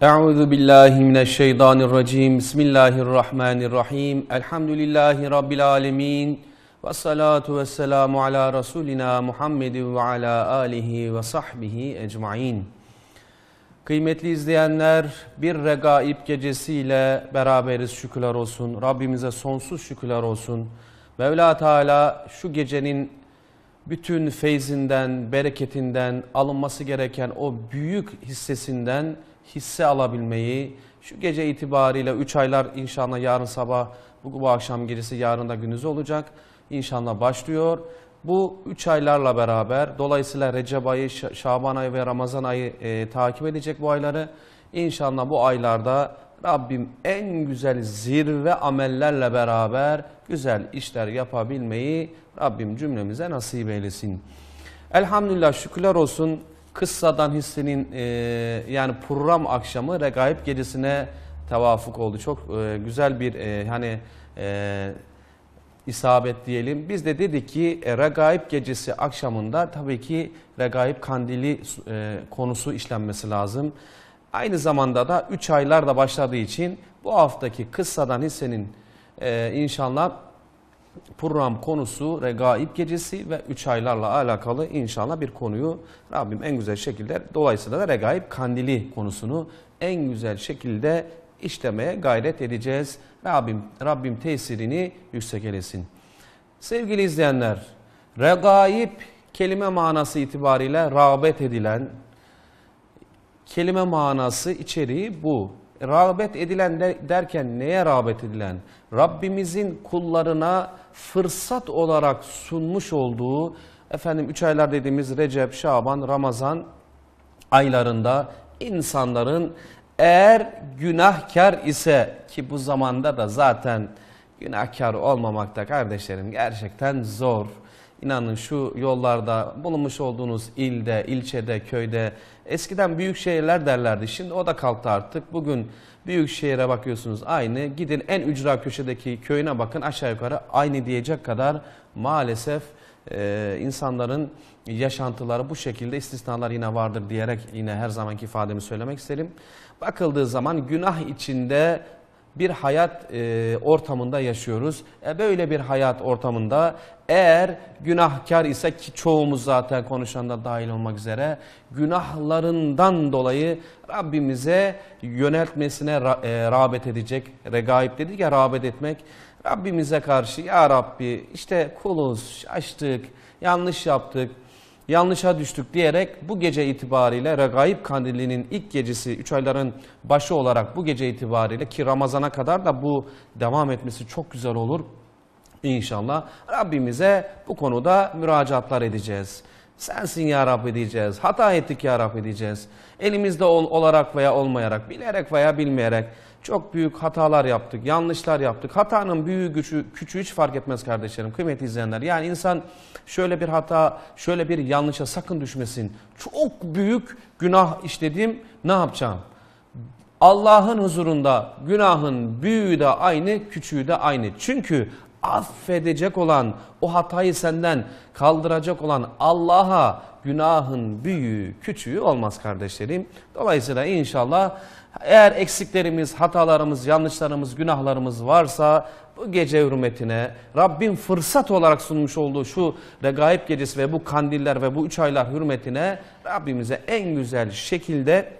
Euzu billahi mineşşeytanirracim. Bismillahirrahmanirrahim. Elhamdülillahi rabbil alamin. Ve salatu vesselamu ala rasulina Muhammedin ve ala alihi ve sahbihi ecmaîn. Kıymetli izleyenler, bir regaib gecesiyle beraberiz şükürler olsun. Rabbimize sonsuz şükürler olsun. Mevla Teala şu gecenin bütün feyzinden, bereketinden, alınması gereken o büyük hissesinden hisse alabilmeyi, şu gece itibariyle 3 aylar inşallah yarın sabah, bu, bu akşam girisi yarın da günüz olacak. inşallah başlıyor. Bu 3 aylarla beraber dolayısıyla Recep ayı, Şaban ayı ve Ramazan ayı e, takip edecek bu ayları. İnşallah bu aylarda Rabbim en güzel zirve amellerle beraber güzel işler yapabilmeyi Rabbim cümlemize nasip eylesin. Elhamdülillah şükürler olsun. Kıssadan hissinin e, yani program akşamı regaib gecesine tevafuk oldu. Çok e, güzel bir e, hani e, isabet diyelim. Biz de dedik ki e, regaib gecesi akşamında tabii ki regaib kandili e, konusu işlenmesi lazım. Aynı zamanda da 3 aylar da başladığı için bu haftaki kıssadan hissenin e, inşallah program konusu regaib gecesi ve üç aylarla alakalı inşallah bir konuyu Rabbim en güzel şekilde dolayısıyla da regaib kandili konusunu en güzel şekilde işlemeye gayret edeceğiz. Rabbim, Rabbim tesirini yüksek eylesin. Sevgili izleyenler, regaib kelime manası itibariyle rağbet edilen, kelime manası içeriği bu. Rağbet edilen de, derken neye rağbet edilen? Rabbimizin kullarına fırsat olarak sunmuş olduğu efendim üç aylar dediğimiz Recep, Şaban, Ramazan aylarında insanların eğer günahkar ise ki bu zamanda da zaten günahkar olmamakta kardeşlerim gerçekten zor. İnanın şu yollarda bulunmuş olduğunuz ilde, ilçede, köyde eskiden büyük şehirler derlerdi. Şimdi o da kalktı artık. Bugün büyük şehire bakıyorsunuz aynı. Gidin en ücra köşedeki köyüne bakın aşağı yukarı aynı diyecek kadar maalesef e, insanların yaşantıları bu şekilde istisnalar yine vardır diyerek yine her zamanki ifademi söylemek isterim. Bakıldığı zaman günah içinde bir hayat e, ortamında yaşıyoruz. E, böyle bir hayat ortamında eğer günahkar ise ki çoğumuz zaten konuşanda dahil olmak üzere günahlarından dolayı Rabbimize yöneltmesine ra, e, rağbet edecek. Regaib dedi ki rağbet etmek. Rabbimize karşı ya Rabbi işte kuluz, açtık, yanlış yaptık yanlışa düştük diyerek bu gece itibariyle Regaib Kandili'nin ilk gecesi 3 ayların başı olarak bu gece itibariyle ki Ramazan'a kadar da bu devam etmesi çok güzel olur. inşallah Rabbimize bu konuda müracaatlar edeceğiz. Sensin ya Rabbi diyeceğiz. Hata ettik ya Rabbi diyeceğiz. Elimizde ol, olarak veya olmayarak, bilerek veya bilmeyerek çok büyük hatalar yaptık, yanlışlar yaptık. Hatanın büyüğü, güçü, küçüğü hiç fark etmez kardeşlerim, kıymetli izleyenler. Yani insan şöyle bir hata, şöyle bir yanlışa sakın düşmesin. Çok büyük günah işlediğim ne yapacağım? Allah'ın huzurunda günahın büyüğü de aynı, küçüğü de aynı. Çünkü affedecek olan, o hatayı senden kaldıracak olan Allah'a günahın büyüğü, küçüğü olmaz kardeşlerim. Dolayısıyla inşallah eğer eksiklerimiz, hatalarımız, yanlışlarımız, günahlarımız varsa bu gece hürmetine Rabbim fırsat olarak sunmuş olduğu şu regaib gecesi ve bu kandiller ve bu üç aylar hürmetine Rabbimize en güzel şekilde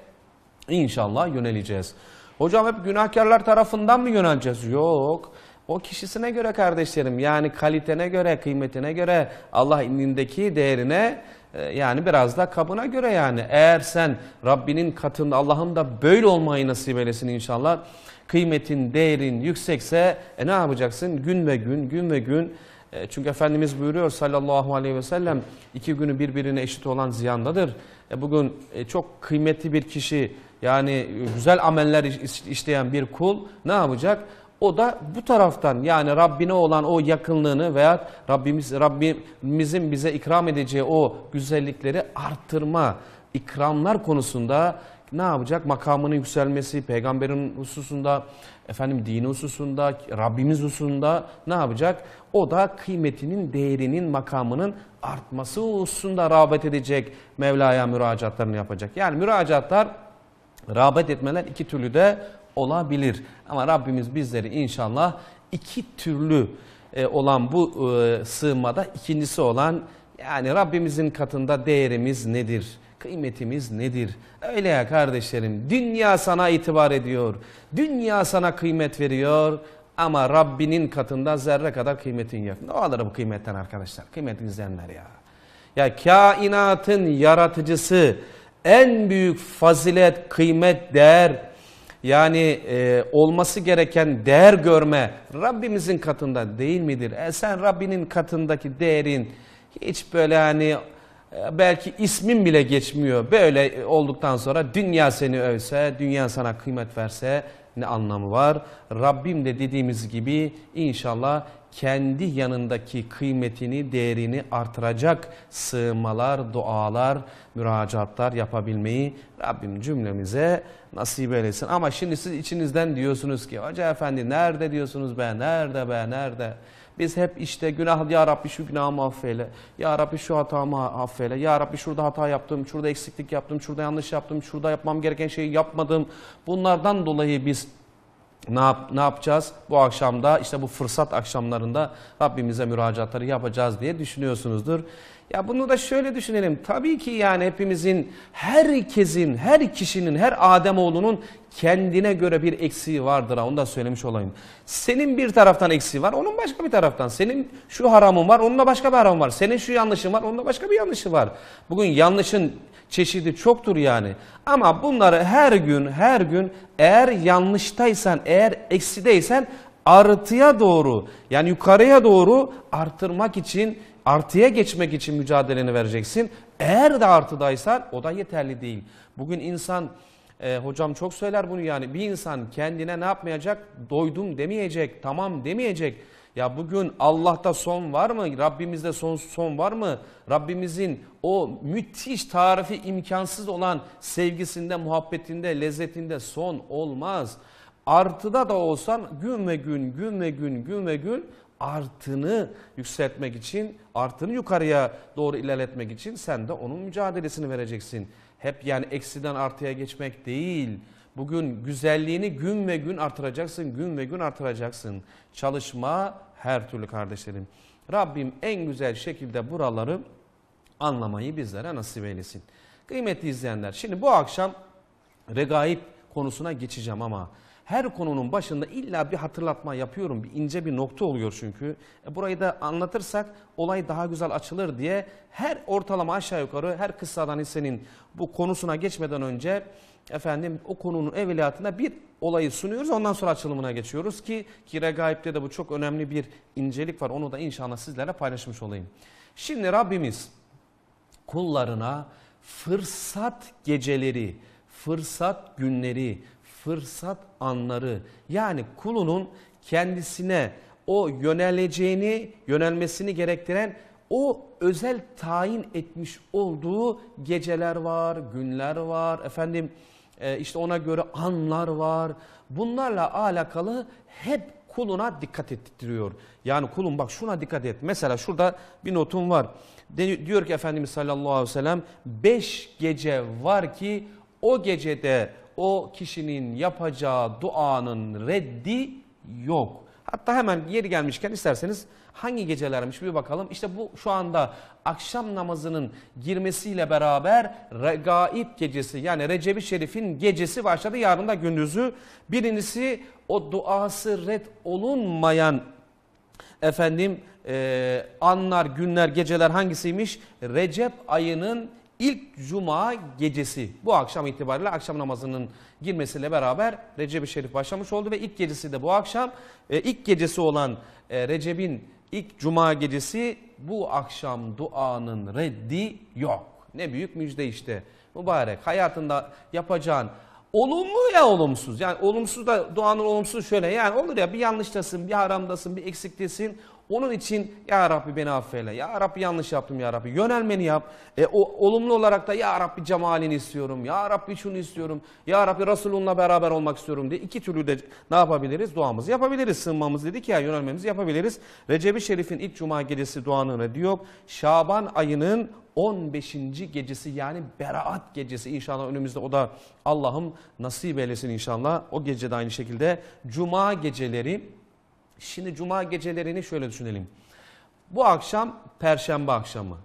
inşallah yöneleceğiz. Hocam hep günahkarlar tarafından mı yöneleceğiz? Yok. O kişisine göre kardeşlerim yani kalitene göre, kıymetine göre, Allah indindeki değerine e, yani biraz da kabına göre yani. Eğer sen Rabbinin katında Allah'ım da böyle olmayı nasip eylesin inşallah. Kıymetin, değerin yüksekse e ne yapacaksın? Gün ve gün, gün ve gün. E, çünkü Efendimiz buyuruyor sallallahu aleyhi ve sellem iki günü birbirine eşit olan ziyandadır. E bugün e, çok kıymetli bir kişi yani güzel ameller işleyen bir kul ne yapacak? O da bu taraftan yani Rabbine olan o yakınlığını veya Rabbimiz, Rabbimizin bize ikram edeceği o güzellikleri arttırma, ikramlar konusunda ne yapacak? Makamının yükselmesi, peygamberin hususunda, efendim dini hususunda, Rabbimiz hususunda ne yapacak? O da kıymetinin, değerinin, makamının artması hususunda rağbet edecek Mevla'ya müracaatlarını yapacak. Yani müracaatlar, rağbet etmeler iki türlü de olabilir. Ama Rabbimiz bizleri inşallah iki türlü e, olan bu e, sığınmada ikincisi olan yani Rabbimizin katında değerimiz nedir? Kıymetimiz nedir? Öyle ya kardeşlerim dünya sana itibar ediyor. Dünya sana kıymet veriyor. Ama Rabbinin katında zerre kadar kıymetin yok. Ne olur bu kıymetten arkadaşlar? Kıymetli izleyenler ya. Ya kainatın yaratıcısı en büyük fazilet, kıymet, değer yani e, olması gereken değer görme Rabbimizin katında değil midir? E sen Rabbinin katındaki değerin hiç böyle hani e, belki ismin bile geçmiyor. Böyle e, olduktan sonra dünya seni övse, dünya sana kıymet verse ne anlamı var? Rabbim de dediğimiz gibi inşallah kendi yanındaki kıymetini, değerini artıracak sığmalar, dualar, müracaatlar yapabilmeyi Rabbim cümlemize nasip eylesin. Ama şimdi siz içinizden diyorsunuz ki hoca efendi nerede diyorsunuz be, nerede be, nerede? Biz hep işte günah ya Rabbi şu günahımı affeyle. Ya Rabbi şu hatamı affeyle. Ya Rabbi şurada hata yaptım, şurada eksiklik yaptım, şurada yanlış yaptım, şurada yapmam gereken şeyi yapmadım. Bunlardan dolayı biz ne, yap, ne yapacağız? Bu akşamda işte bu fırsat akşamlarında Rabbimize müracaatları yapacağız diye düşünüyorsunuzdur. Ya bunu da şöyle düşünelim. Tabii ki yani hepimizin, herkesin, her kişinin, her Adem oğlunun kendine göre bir eksiği vardır. Ha, onu da söylemiş olayım. Senin bir taraftan eksiği var, onun başka bir taraftan. Senin şu haramın var, onunla başka bir haram var. Senin şu yanlışın var, onunla başka bir yanlışı var. Bugün yanlışın çeşidi çoktur yani. Ama bunları her gün, her gün eğer yanlıştaysan, eğer eksideysen artıya doğru yani yukarıya doğru artırmak için Artıya geçmek için mücadeleni vereceksin. Eğer de artıdaysan o da yeterli değil. Bugün insan, e, hocam çok söyler bunu yani bir insan kendine ne yapmayacak? Doydum demeyecek, tamam demeyecek. Ya bugün Allah'ta son var mı? Rabbimizde son, son var mı? Rabbimizin o müthiş tarifi imkansız olan sevgisinde, muhabbetinde, lezzetinde son olmaz. Artıda da olsan gün ve gün, gün ve gün, gün ve gün artını yükseltmek için, artını yukarıya doğru ilerletmek için sen de onun mücadelesini vereceksin. Hep yani eksiden artıya geçmek değil. Bugün güzelliğini gün ve gün artıracaksın, gün ve gün artıracaksın. Çalışma her türlü kardeşlerim. Rabbim en güzel şekilde buraları anlamayı bizlere nasip eylesin. Kıymetli izleyenler, şimdi bu akşam regaip konusuna geçeceğim ama her konunun başında illa bir hatırlatma yapıyorum. Bir ince bir nokta oluyor çünkü. E, burayı da anlatırsak olay daha güzel açılır diye her ortalama aşağı yukarı her kıssadan hissenin bu konusuna geçmeden önce efendim o konunun evliyatında bir olayı sunuyoruz. Ondan sonra açılımına geçiyoruz ki Kire Gayip'te de bu çok önemli bir incelik var. Onu da inşallah sizlerle paylaşmış olayım. Şimdi Rabbimiz kullarına fırsat geceleri, fırsat günleri, fırsat anları yani kulunun kendisine o yöneleceğini, yönelmesini gerektiren o özel tayin etmiş olduğu geceler var, günler var, efendim e, işte ona göre anlar var. Bunlarla alakalı hep kuluna dikkat ettiriyor. Yani kulun bak şuna dikkat et. Mesela şurada bir notum var. diyor ki Efendimiz sallallahu aleyhi ve sellem 5 gece var ki o gecede o kişinin yapacağı duanın reddi yok. Hatta hemen yeri gelmişken isterseniz hangi gecelermiş bir bakalım. İşte bu şu anda akşam namazının girmesiyle beraber Regaib gecesi yani Recep-i Şerif'in gecesi başladı. Yarın da gündüzü birincisi o duası red olunmayan efendim e, anlar, günler, geceler hangisiymiş? Recep ayının ilk cuma gecesi bu akşam itibariyle akşam namazının girmesiyle beraber Recep-i Şerif başlamış oldu ve ilk gecesi de bu akşam. E, ilk gecesi olan e, Recep'in ilk cuma gecesi bu akşam duanın reddi yok. Ne büyük müjde işte mübarek hayatında yapacağın olumlu ya olumsuz. Yani olumsuz da duanın olumsuz şöyle yani olur ya bir yanlıştasın, bir haramdasın, bir eksiktesin. Onun için ya Rabbi beni affeyle. Ya Rabbi yanlış yaptım ya Rabbi. Yönelmeni yap. E, o, olumlu olarak da ya Rabbi cemalini istiyorum. Ya Rabbi şunu istiyorum. Ya Rabbi Resulunla beraber olmak istiyorum diye iki türlü de ne yapabiliriz? Duamızı yapabiliriz. Sığınmamız dedik ya yönelmemizi yapabiliriz. Recep-i Şerif'in ilk cuma gecesi duanın diyor, Şaban ayının 15. gecesi yani beraat gecesi inşallah önümüzde o da Allah'ım nasip eylesin inşallah. O gecede aynı şekilde cuma geceleri Şimdi cuma gecelerini şöyle düşünelim. Bu akşam perşembe akşamı.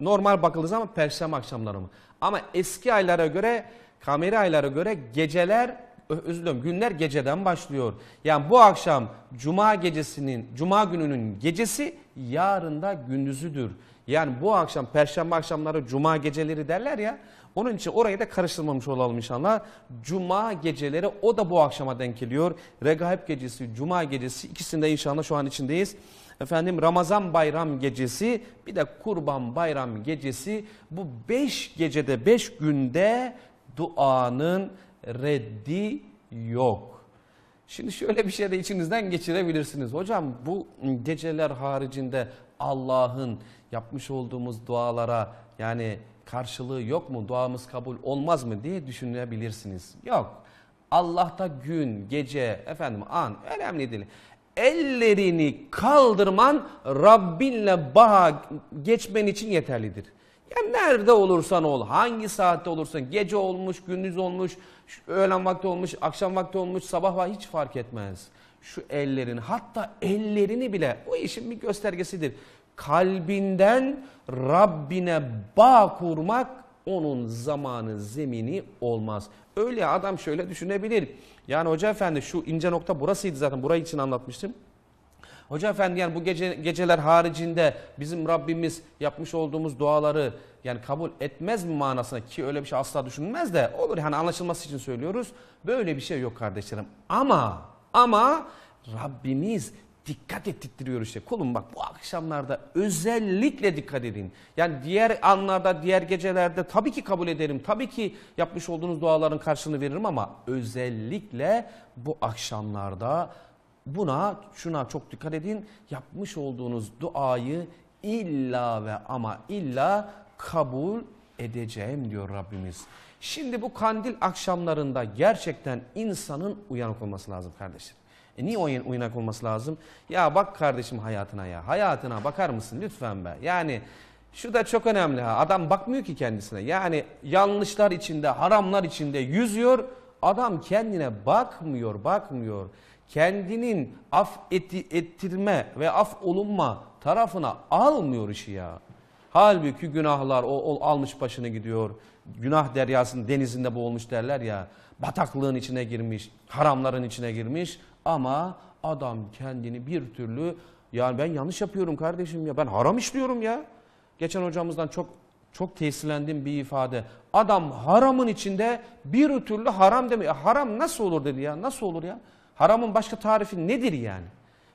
Normal bakıldığı ama perşembe akşamları mı? Ama eski aylara göre, kamera aylara göre geceler özür dilerim günler geceden başlıyor. Yani bu akşam cuma gecesinin, cuma gününün gecesi yarında gündüzüdür. Yani bu akşam perşembe akşamları cuma geceleri derler ya. Onun için orayı da karıştırmamış olalım inşallah. Cuma geceleri o da bu akşama denk geliyor. Regaib gecesi, Cuma gecesi ikisinde inşallah şu an içindeyiz. Efendim Ramazan bayram gecesi bir de kurban bayram gecesi bu beş gecede beş günde duanın reddi yok. Şimdi şöyle bir şey de içinizden geçirebilirsiniz. Hocam bu geceler haricinde Allah'ın yapmış olduğumuz dualara yani karşılığı yok mu? Duamız kabul olmaz mı diye düşünebilirsiniz. Yok. Allah'ta gün, gece, efendim an önemli değil. Ellerini kaldırman Rabbinle bağa geçmen için yeterlidir. Yani nerede olursan ol, hangi saatte olursan, gece olmuş, gündüz olmuş, öğlen vakti olmuş, akşam vakti olmuş, sabah var hiç fark etmez. Şu ellerin, hatta ellerini bile, bu işin bir göstergesidir kalbinden Rabbine bağ kurmak onun zamanı zemini olmaz. Öyle adam şöyle düşünebilir. Yani hoca efendi şu ince nokta burasıydı zaten burayı için anlatmıştım. Hoca efendi yani bu gece, geceler haricinde bizim Rabbimiz yapmış olduğumuz duaları yani kabul etmez mi manasına ki öyle bir şey asla düşünmez de olur yani anlaşılması için söylüyoruz. Böyle bir şey yok kardeşlerim. Ama ama Rabbimiz dikkat ettirtiyor işte. Kulum bak bu akşamlarda özellikle dikkat edin. Yani diğer anlarda, diğer gecelerde tabii ki kabul ederim. Tabii ki yapmış olduğunuz duaların karşılığını veririm ama özellikle bu akşamlarda buna, şuna çok dikkat edin. Yapmış olduğunuz duayı illa ve ama illa kabul edeceğim diyor Rabbimiz. Şimdi bu kandil akşamlarında gerçekten insanın uyanık olması lazım kardeşlerim. E niye oyun, oynak olması lazım? Ya bak kardeşim hayatına ya. Hayatına bakar mısın lütfen be. Yani şu da çok önemli ha. Adam bakmıyor ki kendisine. Yani yanlışlar içinde, haramlar içinde yüzüyor. Adam kendine bakmıyor, bakmıyor. Kendinin af etti, ettirme ve af olunma tarafına almıyor işi ya. Halbuki günahlar o, o almış başını gidiyor. Günah deryasının denizinde boğulmuş derler ya. Bataklığın içine girmiş, haramların içine girmiş ama adam kendini bir türlü yani ben yanlış yapıyorum kardeşim ya ben haram işliyorum ya. Geçen hocamızdan çok çok tesirlendiğim bir ifade. Adam haramın içinde bir türlü haram demiyor. Haram nasıl olur dedi ya nasıl olur ya? Haramın başka tarifi nedir yani?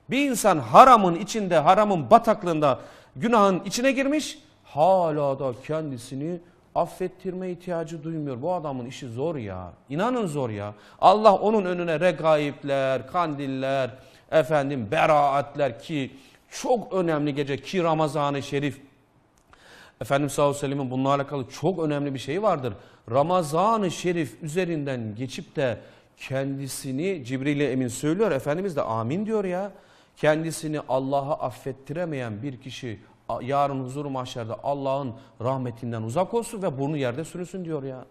Bir insan haramın içinde, haramın bataklığında günahın içine girmiş. Hala da kendisini affettirme ihtiyacı duymuyor. Bu adamın işi zor ya. İnanın zor ya. Allah onun önüne regaipler, kandiller, efendim beraatler ki çok önemli gece ki Ramazan-ı Şerif. Efendim sallallahu aleyhi ve sellem'in bununla alakalı çok önemli bir şey vardır. Ramazan-ı Şerif üzerinden geçip de kendisini cibril Emin söylüyor. Efendimiz de amin diyor ya. Kendisini Allah'a affettiremeyen bir kişi yarın huzur mahşerde Allah'ın rahmetinden uzak olsun ve burnu yerde sürüsün diyor ya.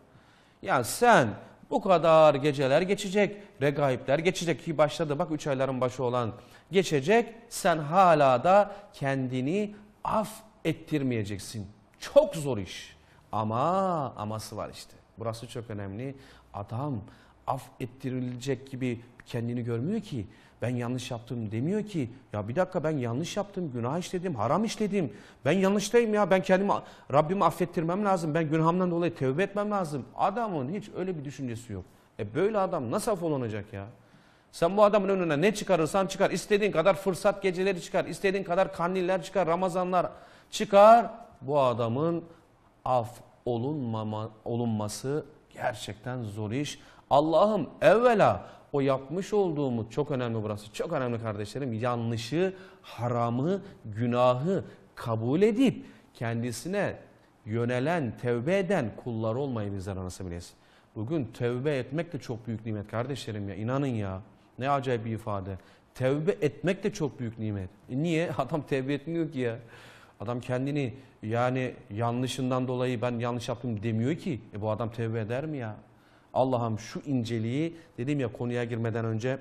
Ya sen bu kadar geceler geçecek, regaipler geçecek ki başladı bak 3 ayların başı olan geçecek. Sen hala da kendini af ettirmeyeceksin. Çok zor iş ama aması var işte. Burası çok önemli. Adam af ettirilecek gibi kendini görmüyor ki ben yanlış yaptım demiyor ki ya bir dakika ben yanlış yaptım, günah işledim, haram işledim. Ben yanlıştayım ya ben kendimi Rabbimi affettirmem lazım. Ben günahımdan dolayı tevbe etmem lazım. Adamın hiç öyle bir düşüncesi yok. E böyle adam nasıl affolunacak ya? Sen bu adamın önüne ne çıkarırsan çıkar. istediğin kadar fırsat geceleri çıkar. istediğin kadar kandiller çıkar, ramazanlar çıkar. Bu adamın af olunmama, olunması gerçekten zor iş. Allah'ım evvela o yapmış olduğumuz çok önemli burası. Çok önemli kardeşlerim. Yanlışı, haramı, günahı kabul edip kendisine yönelen, tevbe eden kullar olmayı bizler nasip eylesin. Bugün tevbe etmek de çok büyük nimet kardeşlerim ya. inanın ya. Ne acayip bir ifade. Tevbe etmek de çok büyük nimet. E niye? Adam tevbe etmiyor ki ya. Adam kendini yani yanlışından dolayı ben yanlış yaptım demiyor ki. E bu adam tevbe eder mi ya? Allah'ım şu inceliği dedim ya konuya girmeden önce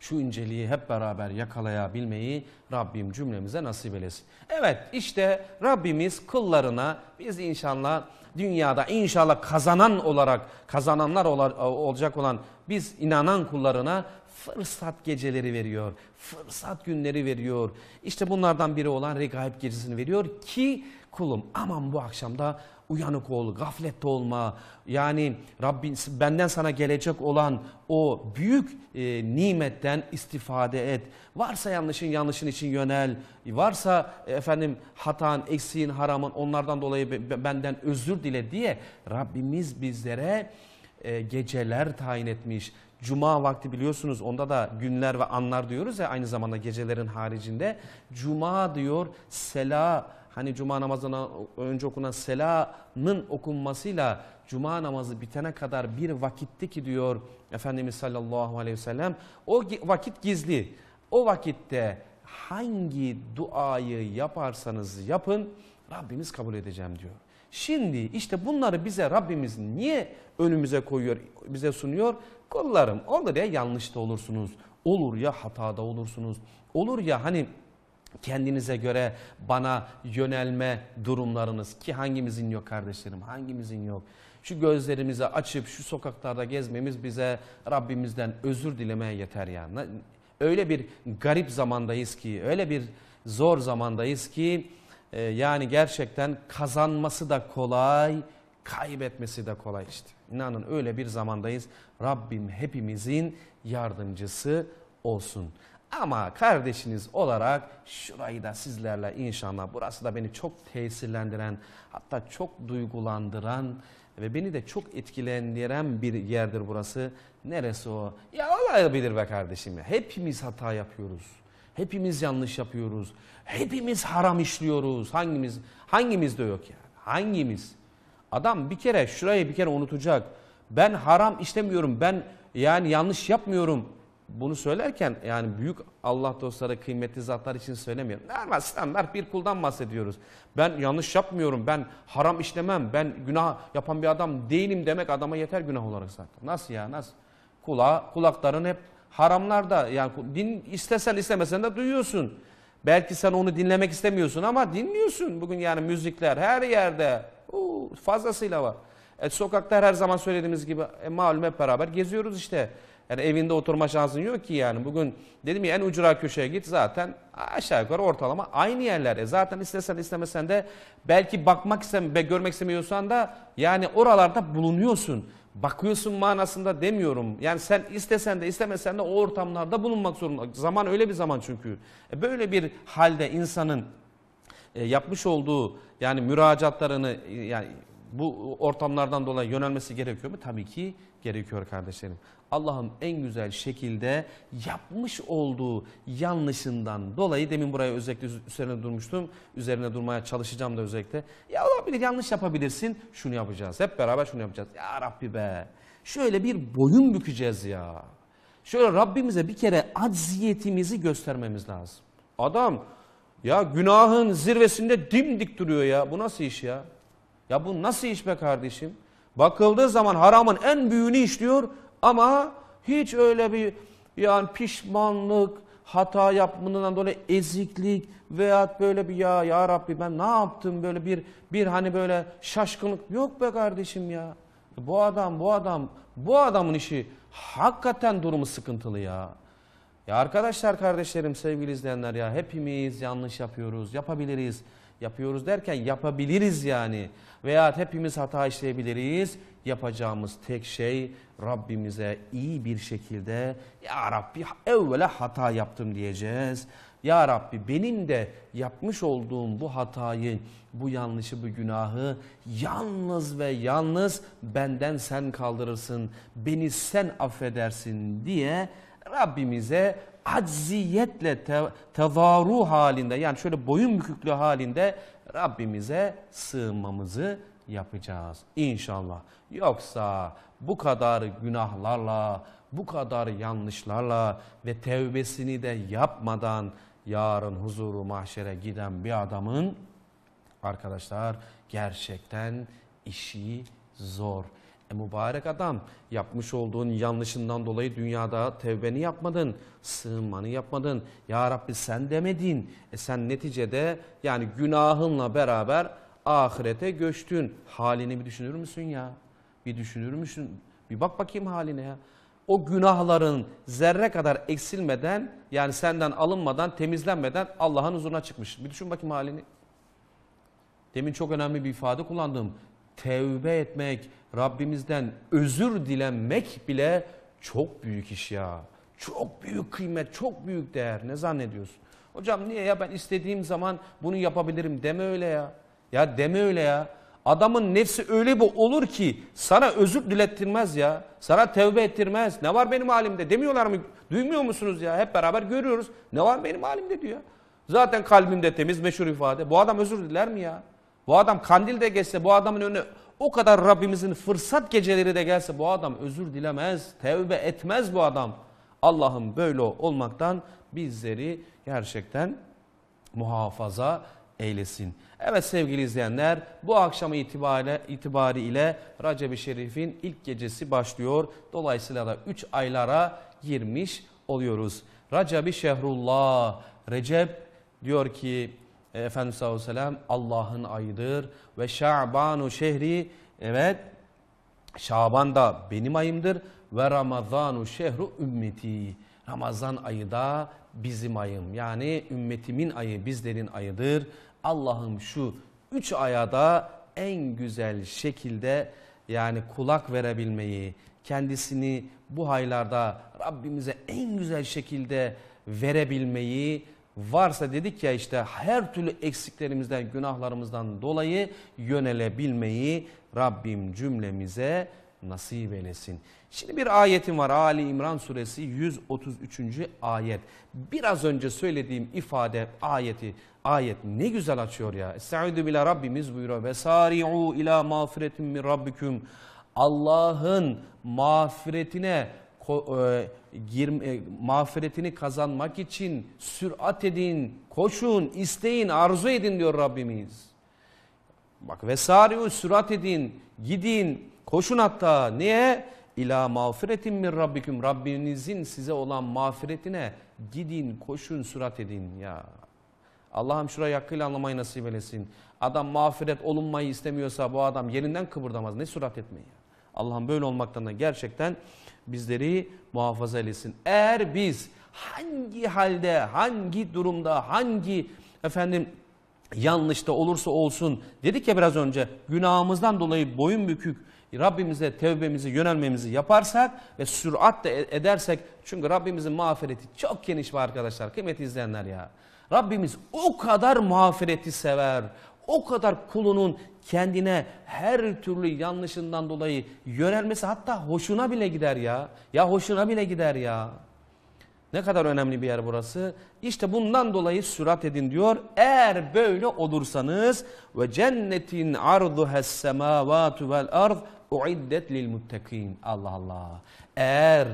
şu inceliği hep beraber yakalayabilmeyi Rabbim cümlemize nasip eylesin. Evet işte Rabbimiz kıllarına biz inşallah dünyada inşallah kazanan olarak kazananlar olacak olan biz inanan kullarına fırsat geceleri veriyor. Fırsat günleri veriyor. İşte bunlardan biri olan regaib gecesini veriyor ki kulum aman bu akşamda uyanık ol, gaflette olma. Yani Rabbin benden sana gelecek olan o büyük e, nimetten istifade et. Varsa yanlışın yanlışın için yönel. Varsa e, efendim hatan, eksiğin, haramın onlardan dolayı benden özür dile diye Rabbimiz bizlere e, geceler tayin etmiş. Cuma vakti biliyorsunuz onda da günler ve anlar diyoruz ya aynı zamanda gecelerin haricinde. Cuma diyor sela hani cuma namazına önce okunan selanın okunmasıyla cuma namazı bitene kadar bir vakitti ki diyor Efendimiz sallallahu aleyhi ve sellem o vakit gizli. O vakitte hangi duayı yaparsanız yapın Rabbimiz kabul edeceğim diyor. Şimdi işte bunları bize Rabbimiz niye önümüze koyuyor, bize sunuyor? Kullarım olur ya yanlışta olursunuz, olur ya hatada olursunuz, olur ya hani kendinize göre bana yönelme durumlarınız ki hangimizin yok kardeşlerim hangimizin yok. Şu gözlerimizi açıp şu sokaklarda gezmemiz bize Rabbimizden özür dilemeye yeter yani. Öyle bir garip zamandayız ki öyle bir zor zamandayız ki e, yani gerçekten kazanması da kolay kaybetmesi de kolay işte. inanın öyle bir zamandayız. Rabbim hepimizin yardımcısı olsun. Ama kardeşiniz olarak şurayı da sizlerle inşallah burası da beni çok tesirlendiren hatta çok duygulandıran ve beni de çok etkilendiren bir yerdir burası. Neresi o? Ya olabilir be kardeşim ya. Hepimiz hata yapıyoruz. Hepimiz yanlış yapıyoruz. Hepimiz haram işliyoruz. Hangimiz hangimiz de yok yani. Hangimiz? Adam bir kere şurayı bir kere unutacak. Ben haram işlemiyorum. Ben yani yanlış yapmıyorum. Bunu söylerken yani büyük Allah dostları kıymetli zatlar için söylemiyorum. Normal standart bir kuldan bahsediyoruz. Ben yanlış yapmıyorum, ben haram işlemem, ben günah yapan bir adam değilim demek adama yeter günah olarak zaten. Nasıl ya nasıl? Kula, kulakların hep haramlarda yani din istesen istemesen de duyuyorsun. Belki sen onu dinlemek istemiyorsun ama dinliyorsun. Bugün yani müzikler her yerde uu, fazlasıyla var. E, sokakta her zaman söylediğimiz gibi e, malum hep beraber geziyoruz işte. Yani evinde oturma şansın yok ki yani. Bugün dedim ya en ucra köşeye git zaten aşağı yukarı ortalama aynı yerlerde zaten istesen istemesen de belki bakmak istem ve görmek istemiyorsan da yani oralarda bulunuyorsun. Bakıyorsun manasında demiyorum. Yani sen istesen de istemesen de o ortamlarda bulunmak zorunda. Zaman öyle bir zaman çünkü. E böyle bir halde insanın e, yapmış olduğu yani müracaatlarını e, yani bu ortamlardan dolayı yönelmesi gerekiyor mu? Tabii ki gerekiyor kardeşlerim. Allah'ın en güzel şekilde yapmış olduğu yanlışından dolayı demin buraya özellikle üzerine durmuştum. Üzerine durmaya çalışacağım da özellikle. Ya olabilir yanlış yapabilirsin şunu yapacağız. Hep beraber şunu yapacağız. Ya Rabbi be şöyle bir boyun bükeceğiz ya. Şöyle Rabbimize bir kere acziyetimizi göstermemiz lazım. Adam ya günahın zirvesinde dimdik duruyor ya. Bu nasıl iş ya? Ya bu nasıl iş be kardeşim? Bakıldığı zaman haramın en büyüğünü işliyor ama hiç öyle bir yani pişmanlık, hata yapmından dolayı eziklik veya böyle bir ya ya Rabbi ben ne yaptım böyle bir bir hani böyle şaşkınlık yok be kardeşim ya. Bu adam bu adam bu adamın işi hakikaten durumu sıkıntılı ya. Ya arkadaşlar kardeşlerim sevgili izleyenler ya hepimiz yanlış yapıyoruz yapabiliriz. Yapıyoruz derken yapabiliriz yani. Veya hepimiz hata işleyebiliriz. Yapacağımız tek şey Rabbimize iyi bir şekilde Ya Rabbi evvela hata yaptım diyeceğiz. Ya Rabbi benim de yapmış olduğum bu hatayı, bu yanlışı, bu günahı yalnız ve yalnız benden sen kaldırırsın, beni sen affedersin diye Rabbimize acziyetle te tevaru halinde yani şöyle boyun büküklü halinde Rabbimize sığınmamızı yapacağız inşallah. Yoksa bu kadar günahlarla, bu kadar yanlışlarla ve tevbesini de yapmadan yarın huzuru mahşere giden bir adamın arkadaşlar gerçekten işi zor. E mübarek adam yapmış olduğun yanlışından dolayı dünyada tevbeni yapmadın, sığınmanı yapmadın. Ya Rabbi sen demedin. E sen neticede yani günahınla beraber ahirete göçtün. Halini bir düşünür müsün ya? Bir düşünür müsün? Bir bak bakayım haline ya. O günahların zerre kadar eksilmeden yani senden alınmadan temizlenmeden Allah'ın huzuruna çıkmış. Bir düşün bakayım halini. Demin çok önemli bir ifade kullandım. Tevbe etmek, Rabbimizden özür dilemek bile çok büyük iş ya. Çok büyük kıymet, çok büyük değer. Ne zannediyorsun? Hocam niye ya ben istediğim zaman bunu yapabilirim deme öyle ya. Ya deme öyle ya. Adamın nefsi öyle bir olur ki sana özür dilettirmez ya. Sana tevbe ettirmez. Ne var benim halimde demiyorlar mı? Duymuyor musunuz ya? Hep beraber görüyoruz. Ne var benim halimde diyor. Zaten kalbimde temiz meşhur ifade. Bu adam özür diler mi ya? Bu adam kandil de geçse bu adamın önüne o kadar Rabbimizin fırsat geceleri de gelse bu adam özür dilemez, tevbe etmez bu adam. Allah'ım böyle olmaktan bizleri gerçekten muhafaza eylesin. Evet sevgili izleyenler bu akşam itibariyle, itibariyle Recep-i Şerif'in ilk gecesi başlıyor. Dolayısıyla da 3 aylara girmiş oluyoruz. Recep-i Şehrullah, Recep diyor ki e, Efendimiz sallallahu aleyhi ve sellem Allah'ın ayıdır. Ve Şa'banu şehri evet Şaban da benim ayımdır. Ve Ramazanu şehri ümmeti. Ramazan ayı da bizim ayım. Yani ümmetimin ayı bizlerin ayıdır. Allah'ım şu üç aya da en güzel şekilde yani kulak verebilmeyi, kendisini bu aylarda Rabbimize en güzel şekilde verebilmeyi varsa dedik ya işte her türlü eksiklerimizden, günahlarımızdan dolayı yönelebilmeyi Rabbim cümlemize nasip eylesin. Şimdi bir ayetim var Ali İmran suresi 133. ayet. Biraz önce söylediğim ifade ayeti ayet ne güzel açıyor ya. Estaizu bile Rabbimiz buyuruyor. Ve sari'u ila mağfiretin min rabbikum. Allah'ın mağfiretine e, girme, mağfiretini kazanmak için sürat edin, koşun, isteyin, arzu edin diyor Rabbimiz. Bak vesariu sürat edin, gidin, koşun hatta. Niye? İla mağfiretin min Rabbiküm. Rabbinizin size olan mağfiretine gidin, koşun, sürat edin ya. Allah'ım şurayı hakkıyla anlamayı nasip eylesin. Adam mağfiret olunmayı istemiyorsa bu adam yerinden kıpırdamaz. Ne sürat etmeyi. Allah'ım böyle olmaktan da gerçekten bizleri muhafaza etsin. Eğer biz hangi halde, hangi durumda, hangi efendim yanlışta olursa olsun dedik ya biraz önce günahımızdan dolayı boyun bükük Rabbimize tevbemizi, yönelmemizi yaparsak ve sürat da e- edersek çünkü Rabbimizin mağfireti çok geniş var arkadaşlar kıymetli izleyenler ya. Rabbimiz o kadar mağfireti sever, o kadar kulunun kendine her türlü yanlışından dolayı yönelmesi hatta hoşuna bile gider ya. Ya hoşuna bile gider ya. Ne kadar önemli bir yer burası. İşte bundan dolayı sürat edin diyor. Eğer böyle olursanız ve cennetin arduhes semavatu vel ard uiddet lil muttakin. Allah Allah. Eğer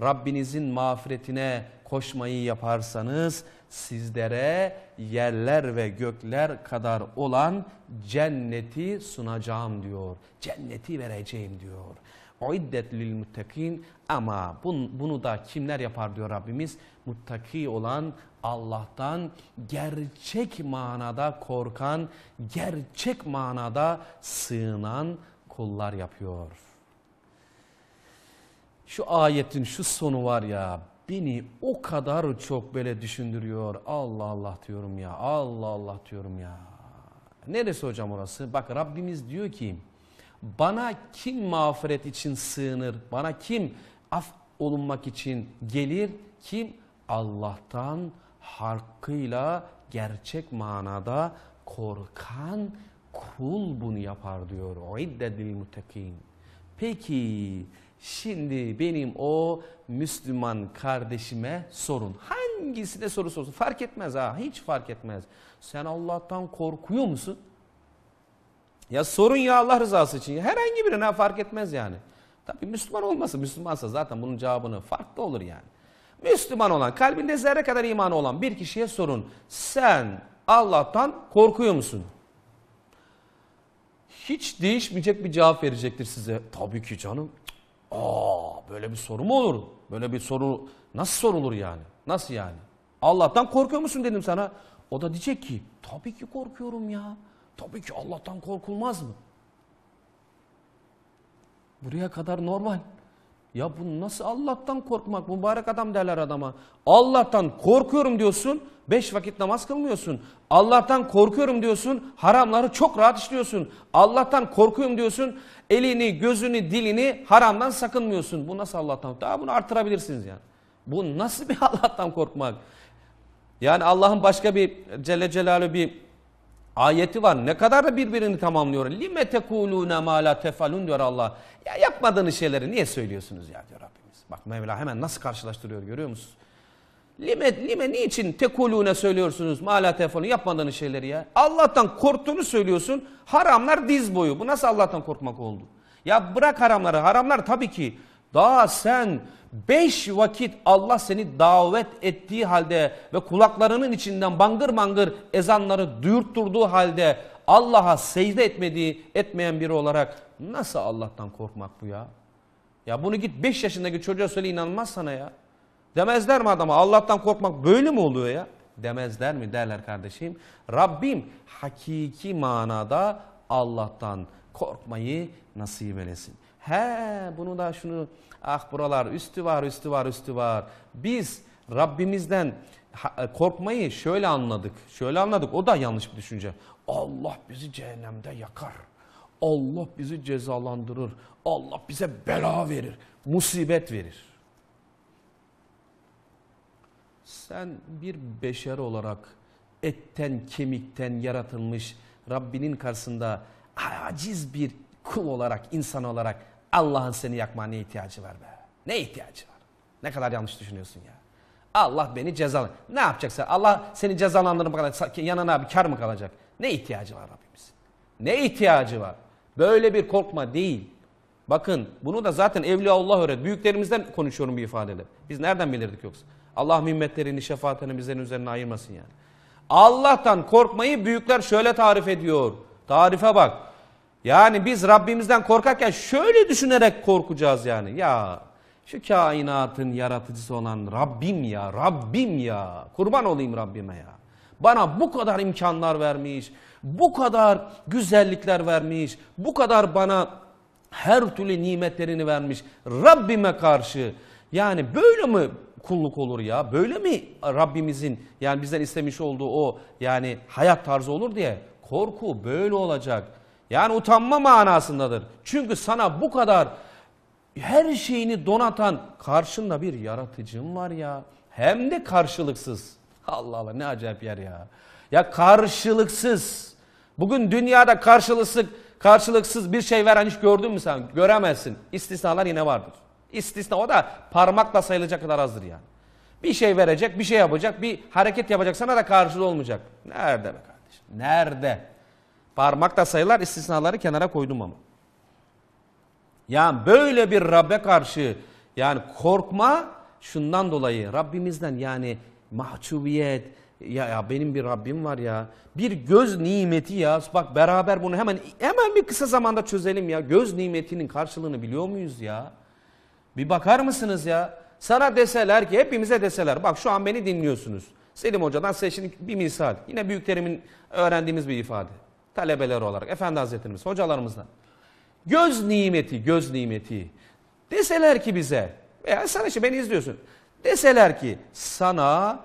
Rabbinizin mağfiretine koşmayı yaparsanız sizlere yerler ve gökler kadar olan cenneti sunacağım diyor. Cenneti vereceğim diyor. Uiddet lil muttakin ama bunu da kimler yapar diyor Rabbimiz? Muttaki olan Allah'tan gerçek manada korkan, gerçek manada sığınan kullar yapıyor. Şu ayetin şu sonu var ya beni o kadar çok böyle düşündürüyor. Allah Allah diyorum ya. Allah Allah diyorum ya. Neresi hocam orası? Bak Rabbimiz diyor ki bana kim mağfiret için sığınır? Bana kim af olunmak için gelir? Kim Allah'tan hakkıyla gerçek manada korkan kul bunu yapar diyor. O iddedil mutekin. Peki Şimdi benim o Müslüman kardeşime sorun. Hangisi de soru sorsun. Fark etmez ha. Hiç fark etmez. Sen Allah'tan korkuyor musun? Ya sorun ya Allah rızası için. Herhangi birine fark etmez yani. Tabi Müslüman olması Müslümansa zaten bunun cevabını farklı olur yani. Müslüman olan, kalbinde zerre kadar imanı olan bir kişiye sorun. Sen Allah'tan korkuyor musun? Hiç değişmeyecek bir cevap verecektir size. Tabii ki canım. Aa böyle bir soru mu olur? Böyle bir soru nasıl sorulur yani? Nasıl yani? Allah'tan korkuyor musun dedim sana. O da diyecek ki tabii ki korkuyorum ya. Tabii ki Allah'tan korkulmaz mı? Buraya kadar normal. Ya bu nasıl Allah'tan korkmak mübarek adam derler adama. Allah'tan korkuyorum diyorsun beş vakit namaz kılmıyorsun. Allah'tan korkuyorum diyorsun haramları çok rahat işliyorsun. Allah'tan korkuyorum diyorsun elini gözünü dilini haramdan sakınmıyorsun. Bu nasıl Allah'tan daha bunu artırabilirsiniz yani. Bu nasıl bir Allah'tan korkmak? Yani Allah'ın başka bir Celle Celaluhu bir ayeti var. Ne kadar da birbirini tamamlıyor. Lime tekulune ma la tefalun diyor Allah. Ya yapmadığınız şeyleri niye söylüyorsunuz ya diyor Rabbimiz. Bak Mevla hemen nasıl karşılaştırıyor görüyor musunuz? Lime, lime niçin tekulune söylüyorsunuz ma la tefalun yapmadığınız şeyleri ya. Allah'tan korktuğunu söylüyorsun. Haramlar diz boyu. Bu nasıl Allah'tan korkmak oldu? Ya bırak haramları. Haramlar tabii ki daha sen Beş vakit Allah seni davet ettiği halde ve kulaklarının içinden bangır bangır ezanları duyurtturduğu halde Allah'a secde etmediği, etmeyen biri olarak nasıl Allah'tan korkmak bu ya? Ya bunu git beş yaşındaki çocuğa söyle inanmaz sana ya. Demezler mi adama Allah'tan korkmak böyle mi oluyor ya? Demezler mi derler kardeşim. Rabbim hakiki manada Allah'tan korkmayı nasip eylesin. He bunu da şunu ah buralar üstü var üstü var üstü var. Biz Rabbimizden e, korkmayı şöyle anladık. Şöyle anladık o da yanlış bir düşünce. Allah bizi cehennemde yakar. Allah bizi cezalandırır. Allah bize bela verir. Musibet verir. Sen bir beşer olarak etten kemikten yaratılmış Rabbinin karşısında aciz bir kul olarak, insan olarak Allah'ın seni yakma ne ihtiyacı var be? Ne ihtiyacı var? Ne kadar yanlış düşünüyorsun ya. Allah beni cezalı. Ne yapacaksa Allah seni cezalandırıp kalacak. Yanına bir kar mı kalacak? Ne ihtiyacı var Rabbimiz? Ne ihtiyacı var? Böyle bir korkma değil. Bakın bunu da zaten evli Evliyaullah öğret. Büyüklerimizden konuşuyorum bu ifadeyle. Biz nereden bilirdik yoksa? Allah mimmetlerini şefaatini bizlerin üzerine ayırmasın yani. Allah'tan korkmayı büyükler şöyle tarif ediyor. Tarife bak. Yani biz Rabbimizden korkarken şöyle düşünerek korkacağız yani. Ya şu kainatın yaratıcısı olan Rabbim ya, Rabbim ya. Kurban olayım Rabbime ya. Bana bu kadar imkanlar vermiş, bu kadar güzellikler vermiş, bu kadar bana her türlü nimetlerini vermiş. Rabbime karşı yani böyle mi kulluk olur ya? Böyle mi Rabbimizin yani bizden istemiş olduğu o yani hayat tarzı olur diye korku böyle olacak. Yani utanma manasındadır. Çünkü sana bu kadar her şeyini donatan karşında bir yaratıcın var ya. Hem de karşılıksız. Allah Allah ne acayip yer ya. Ya karşılıksız. Bugün dünyada karşılıksız, karşılıksız bir şey veren hiç gördün mü sen? Göremezsin. İstisnalar yine vardır. İstisna o da parmakla sayılacak kadar azdır yani. Bir şey verecek, bir şey yapacak, bir hareket yapacak sana da karşılığı olmayacak. Nerede be kardeşim? Nerede? Parmakla sayılar istisnaları kenara koydum ama. Yani böyle bir Rab'be karşı yani korkma şundan dolayı Rabbimizden yani mahcubiyet ya, ya benim bir Rabbim var ya. Bir göz nimeti ya. Bak beraber bunu hemen hemen bir kısa zamanda çözelim ya. Göz nimetinin karşılığını biliyor muyuz ya? Bir bakar mısınız ya? Sana deseler ki hepimize deseler. Bak şu an beni dinliyorsunuz. Selim Hoca'dan seçin bir misal. Yine büyüklerimin öğrendiğimiz bir ifade talebeler olarak Efendi Hazretlerimiz hocalarımızla göz nimeti göz nimeti deseler ki bize veya sen işte beni izliyorsun deseler ki sana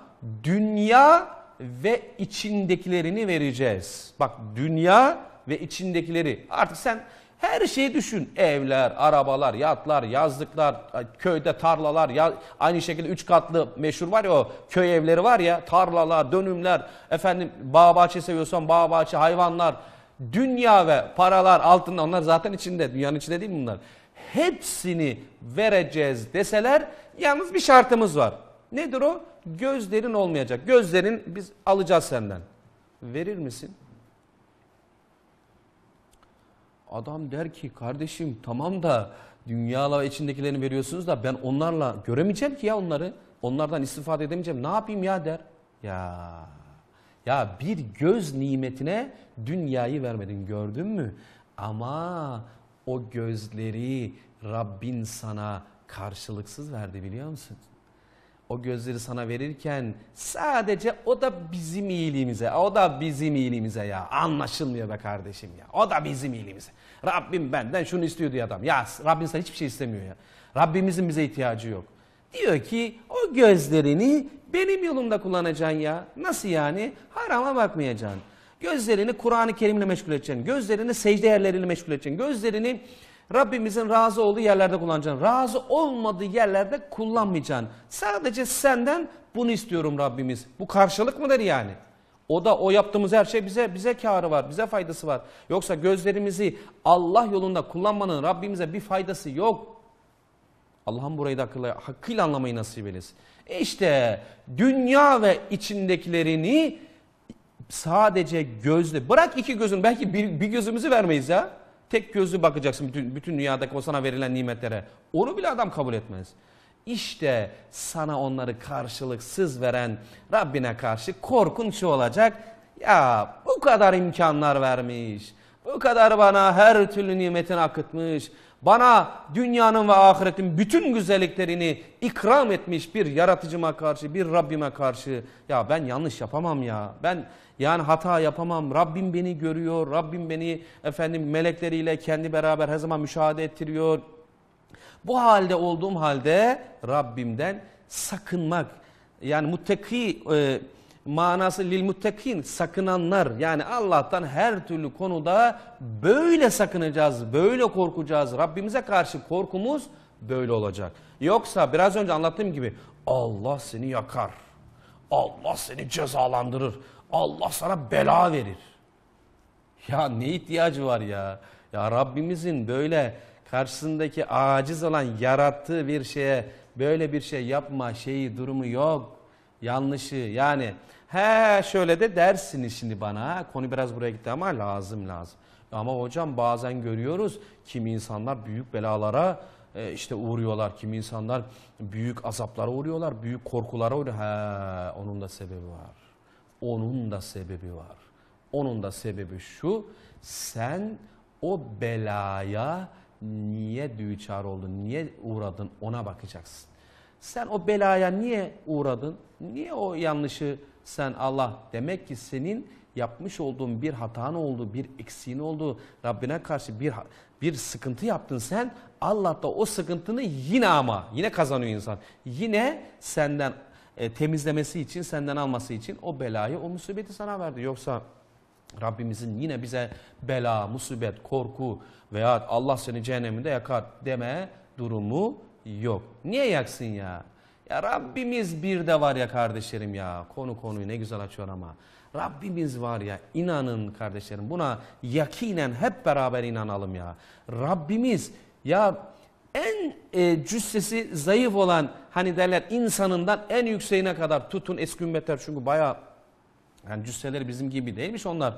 dünya ve içindekilerini vereceğiz. Bak dünya ve içindekileri artık sen her şeyi düşün. Evler, arabalar, yatlar, yazlıklar, köyde tarlalar, ya, aynı şekilde üç katlı meşhur var ya o köy evleri var ya, tarlalar, dönümler, efendim bağ bahçe seviyorsan bağ bahçe, hayvanlar, dünya ve paralar altında onlar zaten içinde, dünyanın içinde değil mi bunlar? Hepsini vereceğiz deseler yalnız bir şartımız var. Nedir o? Gözlerin olmayacak. Gözlerin biz alacağız senden. Verir misin? Adam der ki kardeşim tamam da dünyala içindekilerini veriyorsunuz da ben onlarla göremeyeceğim ki ya onları. Onlardan istifade edemeyeceğim. Ne yapayım ya der. Ya ya bir göz nimetine dünyayı vermedin gördün mü? Ama o gözleri Rabbin sana karşılıksız verdi biliyor musun? O gözleri sana verirken sadece o da bizim iyiliğimize, o da bizim iyiliğimize ya. Anlaşılmıyor be kardeşim ya. O da bizim iyiliğimize. Rabbim benden şunu istiyor diyor adam. Ya Rabbim sana hiçbir şey istemiyor ya. Rabbimizin bize ihtiyacı yok. Diyor ki o gözlerini benim yolumda kullanacaksın ya. Nasıl yani? Harama bakmayacaksın. Gözlerini Kur'an-ı Kerim'le meşgul edeceksin. Gözlerini secde yerleriyle meşgul edeceksin. Gözlerini Rabbimizin razı olduğu yerlerde kullanacaksın. Razı olmadığı yerlerde kullanmayacaksın. Sadece senden bunu istiyorum Rabbimiz. Bu karşılık mıdır yani? O da o yaptığımız her şey bize bize karı var, bize faydası var. Yoksa gözlerimizi Allah yolunda kullanmanın Rabbimize bir faydası yok. Allah'ım burayı da akıllı, hakkıyla anlamayı nasip eylesin. E işte dünya ve içindekilerini sadece gözle, bırak iki gözün, belki bir, bir gözümüzü vermeyiz ya. Tek gözlü bakacaksın bütün, bütün dünyadaki o sana verilen nimetlere. Onu bile adam kabul etmez. İşte sana onları karşılıksız veren Rabbine karşı korkunç olacak. Ya bu kadar imkanlar vermiş. Bu kadar bana her türlü nimetin akıtmış. Bana dünyanın ve ahiretin bütün güzelliklerini ikram etmiş bir yaratıcıma karşı, bir Rabbime karşı. Ya ben yanlış yapamam ya. Ben yani hata yapamam. Rabbim beni görüyor. Rabbim beni efendim melekleriyle kendi beraber her zaman müşahede ettiriyor. Bu halde olduğum halde Rabbimden sakınmak. Yani muttaki e, manası lil muttakin sakınanlar. Yani Allah'tan her türlü konuda böyle sakınacağız, böyle korkacağız. Rabbimize karşı korkumuz böyle olacak. Yoksa biraz önce anlattığım gibi Allah seni yakar. Allah seni cezalandırır. Allah sana bela verir. Ya ne ihtiyacı var ya? Ya Rabbimizin böyle karşısındaki aciz olan yarattığı bir şeye böyle bir şey yapma şeyi durumu yok. Yanlışı yani he şöyle de dersiniz şimdi bana. Konu biraz buraya gitti ama lazım lazım. Ama hocam bazen görüyoruz kimi insanlar büyük belalara e, işte uğruyorlar. Kimi insanlar büyük azaplara uğruyorlar, büyük korkulara uğruyor. He, onun da sebebi var. Onun da sebebi var. Onun da sebebi şu, sen o belaya niye düçar oldun, niye uğradın ona bakacaksın. Sen o belaya niye uğradın, niye o yanlışı sen Allah demek ki senin yapmış olduğun bir hatan oldu, bir eksiğin oldu, Rabbine karşı bir bir sıkıntı yaptın sen, Allah da o sıkıntını yine ama, yine kazanıyor insan. Yine senden e, temizlemesi için, senden alması için o belayı, o musibeti sana verdi. Yoksa Rabbimizin yine bize bela, musibet, korku veya Allah seni cehenneminde yakar deme durumu yok. Niye yaksın ya? Ya Rabbimiz bir de var ya kardeşlerim ya. Konu konuyu ne güzel açıyor ama. Rabbimiz var ya inanın kardeşlerim buna yakinen hep beraber inanalım ya. Rabbimiz ya en e, cüssesi zayıf olan hani derler insanından en yükseğine kadar tutun eski ümmetler çünkü bayağı yani cüsseleri bizim gibi değilmiş onlar.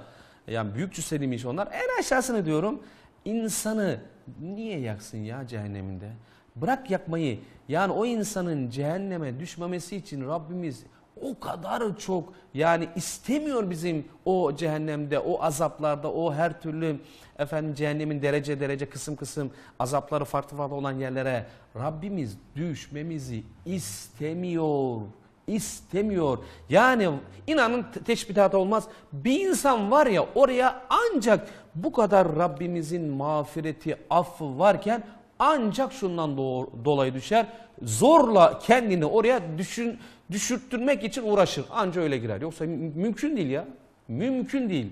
Yani büyük cüsseliymiş onlar. En aşağısını diyorum insanı niye yaksın ya cehenneminde? Bırak yakmayı. Yani o insanın cehenneme düşmemesi için Rabbimiz o kadar çok yani istemiyor bizim o cehennemde, o azaplarda, o her türlü efendim cehennemin derece derece kısım kısım azapları farklı farklı olan yerlere Rabbimiz düşmemizi istemiyor istemiyor. Yani inanın teşbihat olmaz. Bir insan var ya oraya ancak bu kadar Rabbimizin mağfireti, affı varken ancak şundan do dolayı düşer. Zorla kendini oraya düşün, düşürttürmek için uğraşır. Ancak öyle girer. Yoksa mümkün değil ya. Mümkün değil.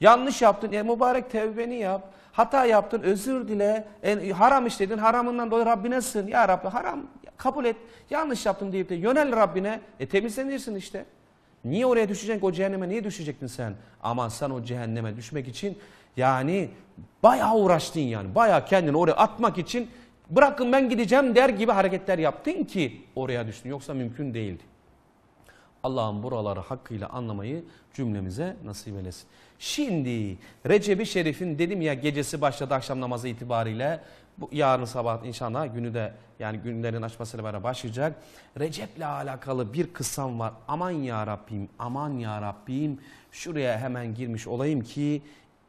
Yanlış yaptın. E mübarek tevbeni yap. Hata yaptın özür dile. E, haram işledin haramından dolayı Rabbine sığın. Ya Rabbi haram kabul et. Yanlış yaptım deyip de yönel Rabbine. E temizlenirsin işte. Niye oraya düşeceksin o cehenneme niye düşecektin sen? Ama sen o cehenneme düşmek için yani bayağı uğraştın yani. Bayağı kendini oraya atmak için bırakın ben gideceğim der gibi hareketler yaptın ki oraya düştün. Yoksa mümkün değildi. Allah'ın buraları hakkıyla anlamayı cümlemize nasip eylesin. Şimdi Recep-i Şerif'in dedim ya gecesi başladı akşam namazı itibariyle. Bu, yarın sabah inşallah günü de yani günlerin açmasıyla beraber başlayacak. Recep'le alakalı bir kısım var. Aman ya Rabbim, aman ya Rabbim. Şuraya hemen girmiş olayım ki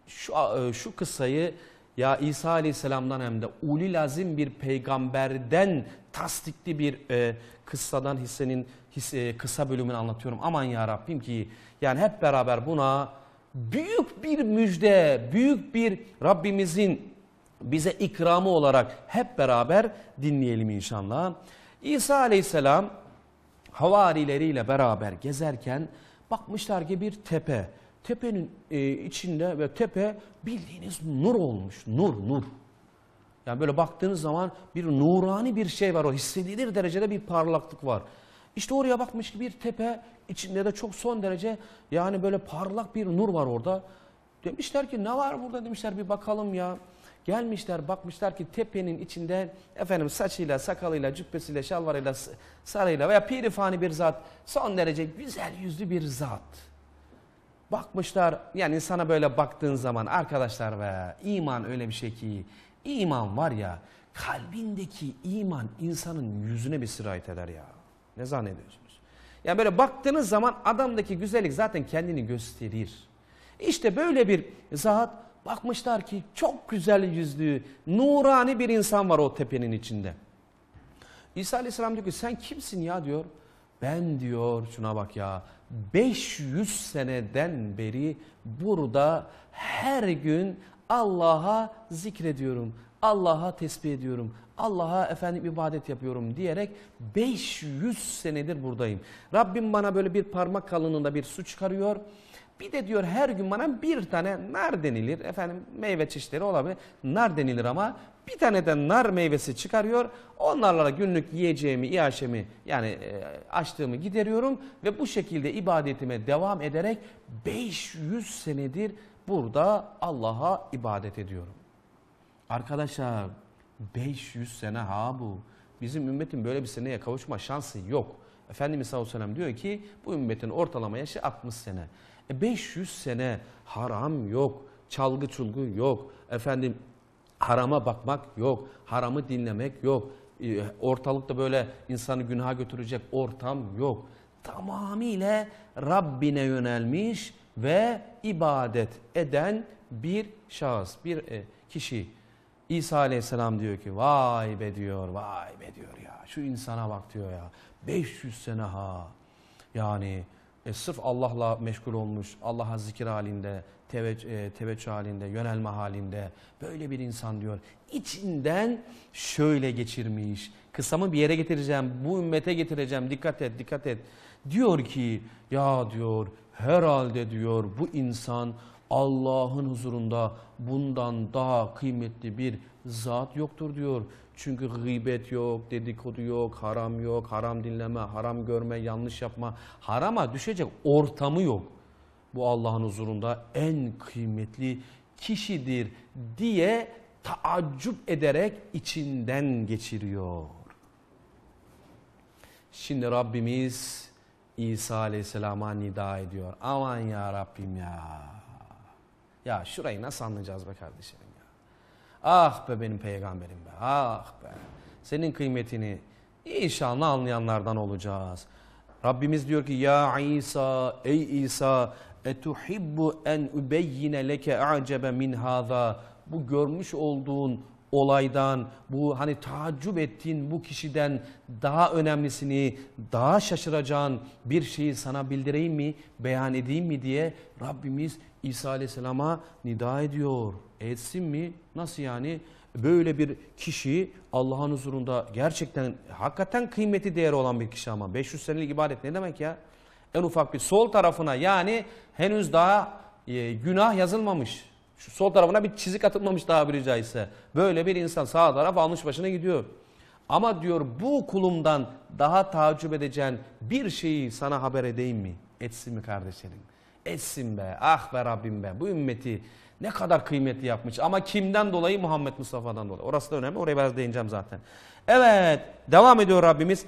şu, e, şu kısayı ya İsa Aleyhisselam'dan hem de uli lazim bir peygamberden tasdikli bir e, kıssadan hissenin his, e, kısa bölümünü anlatıyorum. Aman ya Rabbim ki yani hep beraber buna büyük bir müjde, büyük bir Rabbimizin bize ikramı olarak hep beraber dinleyelim inşallah. İsa aleyhisselam havarileriyle beraber gezerken bakmışlar ki bir tepe. Tepenin e, içinde ve tepe bildiğiniz nur olmuş. Nur, nur. Yani böyle baktığınız zaman bir nurani bir şey var. O hissedilir derecede bir parlaklık var. İşte oraya bakmış ki bir tepe içinde de çok son derece yani böyle parlak bir nur var orada. Demişler ki ne var burada demişler bir bakalım ya. Gelmişler bakmışlar ki tepenin içinde efendim saçıyla, sakalıyla, cübbesiyle, şalvarıyla, sarıyla veya pirifani bir zat son derece güzel yüzlü bir zat. Bakmışlar yani insana böyle baktığın zaman arkadaşlar ve iman öyle bir şey ki iman var ya kalbindeki iman insanın yüzüne bir sirayet eder ya. Ne zannediyorsunuz? Yani böyle baktığınız zaman adamdaki güzellik zaten kendini gösterir. İşte böyle bir zat bakmışlar ki çok güzel yüzlü, nurani bir insan var o tepenin içinde. İsa Aleyhisselam diyor ki sen kimsin ya diyor. Ben diyor şuna bak ya 500 seneden beri burada her gün Allah'a zikrediyorum. Allah'a tesbih ediyorum. Allah'a efendim ibadet yapıyorum diyerek 500 senedir buradayım. Rabbim bana böyle bir parmak kalınlığında bir su çıkarıyor. Bir de diyor her gün bana bir tane nar denilir. Efendim meyve çeşitleri olabilir. Nar denilir ama bir tane de nar meyvesi çıkarıyor. Onlarla günlük yiyeceğimi, iaşemi yani e, açtığımı gideriyorum. Ve bu şekilde ibadetime devam ederek 500 senedir burada Allah'a ibadet ediyorum. Arkadaşlar 500 sene ha bu. Bizim ümmetin böyle bir seneye kavuşma şansı yok. Efendimiz sallallahu aleyhi ve diyor ki bu ümmetin ortalama yaşı 60 sene. E 500 sene haram yok, çalgı çulgu yok, efendim harama bakmak yok, haramı dinlemek yok. E, ortalıkta böyle insanı günaha götürecek ortam yok. Tamamıyla Rabbine yönelmiş ve ibadet eden bir şahıs, bir e, kişi. İsa aleyhisselam diyor ki vay be diyor vay be diyor ya şu insana bak diyor ya 500 sene ha yani e, sırf Allah'la meşgul olmuş Allah'a zikir halinde teveç, e, teveccüh halinde yönelme halinde böyle bir insan diyor içinden şöyle geçirmiş kısamı bir yere getireceğim bu ümmete getireceğim dikkat et dikkat et diyor ki ya diyor herhalde diyor bu insan Allah'ın huzurunda bundan daha kıymetli bir zat yoktur diyor. Çünkü gıybet yok, dedikodu yok, haram yok, haram dinleme, haram görme, yanlış yapma, harama düşecek ortamı yok. Bu Allah'ın huzurunda en kıymetli kişidir diye taaccup ederek içinden geçiriyor. Şimdi Rabbimiz İsa Aleyhisselam'a nida ediyor. Aman ya Rabbim ya. Ya şurayı nasıl anlayacağız be kardeşlerim ya. Ah be benim peygamberim be ah be. Senin kıymetini inşallah anlayanlardan olacağız. Rabbimiz diyor ki ya İsa ey İsa etuhibbu en übeyyine leke acebe min haza. Bu görmüş olduğun olaydan, bu hani tacub ettiğin bu kişiden daha önemlisini, daha şaşıracağın bir şeyi sana bildireyim mi, beyan edeyim mi diye Rabbimiz İsa Aleyhisselam'a nida ediyor. Etsin mi? Nasıl yani? Böyle bir kişi Allah'ın huzurunda gerçekten hakikaten kıymeti değeri olan bir kişi ama 500 senelik ibadet ne demek ya? En ufak bir sol tarafına yani henüz daha e, günah yazılmamış. Şu sol tarafına bir çizik atılmamış daha bir caizse. Böyle bir insan sağ taraf almış başına gidiyor. Ama diyor bu kulumdan daha tacip edeceğin bir şeyi sana haber edeyim mi? Etsin mi kardeşlerim? etsin be. Ah be Rabbim be. Bu ümmeti ne kadar kıymetli yapmış. Ama kimden dolayı? Muhammed Mustafa'dan dolayı. Orası da önemli. Oraya biraz değineceğim zaten. Evet. Devam ediyor Rabbimiz.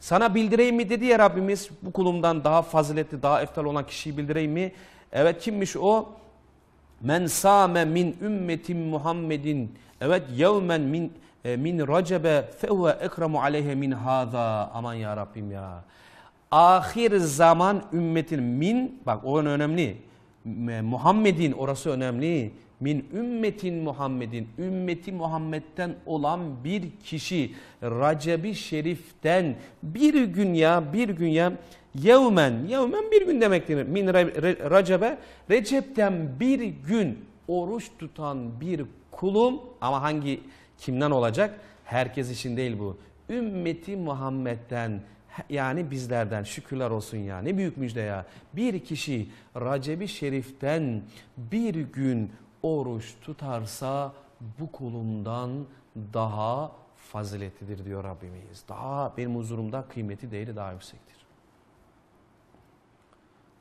Sana bildireyim mi dedi ya Rabbimiz. Bu kulumdan daha faziletli, daha eftal olan kişiyi bildireyim mi? Evet kimmiş o? Men sâme min ümmetin Muhammedin. Evet yevmen min, e, min racebe fehuve ekramu aleyhe min hâzâ. Aman ya Rabbim ya ahir zaman ümmetin min bak o önemli. Muhammed'in orası önemli. Min ümmetin Muhammed'in ümmeti Muhammed'den olan bir kişi Racebi Şerif'ten bir gün ya bir gün ya yevmen yevmen bir gün demektir. Min Racebe Recep'ten bir gün oruç tutan bir kulum ama hangi kimden olacak? Herkes için değil bu. Ümmeti Muhammed'den yani bizlerden şükürler olsun ya ne büyük müjde ya. Bir kişi recep Şerif'ten bir gün oruç tutarsa bu kulumdan daha faziletlidir diyor Rabbimiz. Daha benim huzurumda kıymeti değeri daha yüksektir.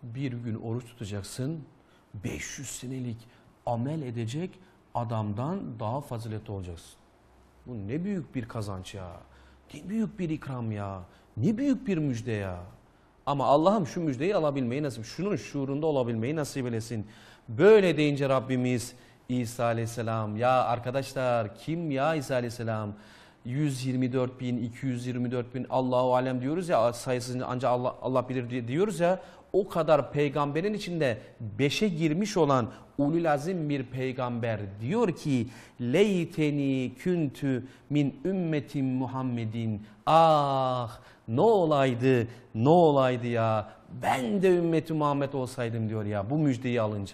Bir gün oruç tutacaksın 500 senelik amel edecek adamdan daha faziletli olacaksın. Bu ne büyük bir kazanç ya. Ne büyük bir ikram ya. Ne büyük bir müjde ya. Ama Allah'ım şu müjdeyi alabilmeyi nasip, şunun şuurunda olabilmeyi nasip eylesin. Böyle deyince Rabbimiz İsa aleyhisselam ya arkadaşlar kim ya İsa aleyhisselam 124 bin 224 bin Allahu alem diyoruz ya sayısını ancak Allah, Allah bilir diyoruz ya o kadar peygamberin içinde beşe girmiş olan ulul azim bir peygamber diyor ki leyteni küntü min ümmetin Muhammedin ah ne olaydı, ne olaydı ya ben de ümmeti Muhammed olsaydım diyor ya bu müjdeyi alınca.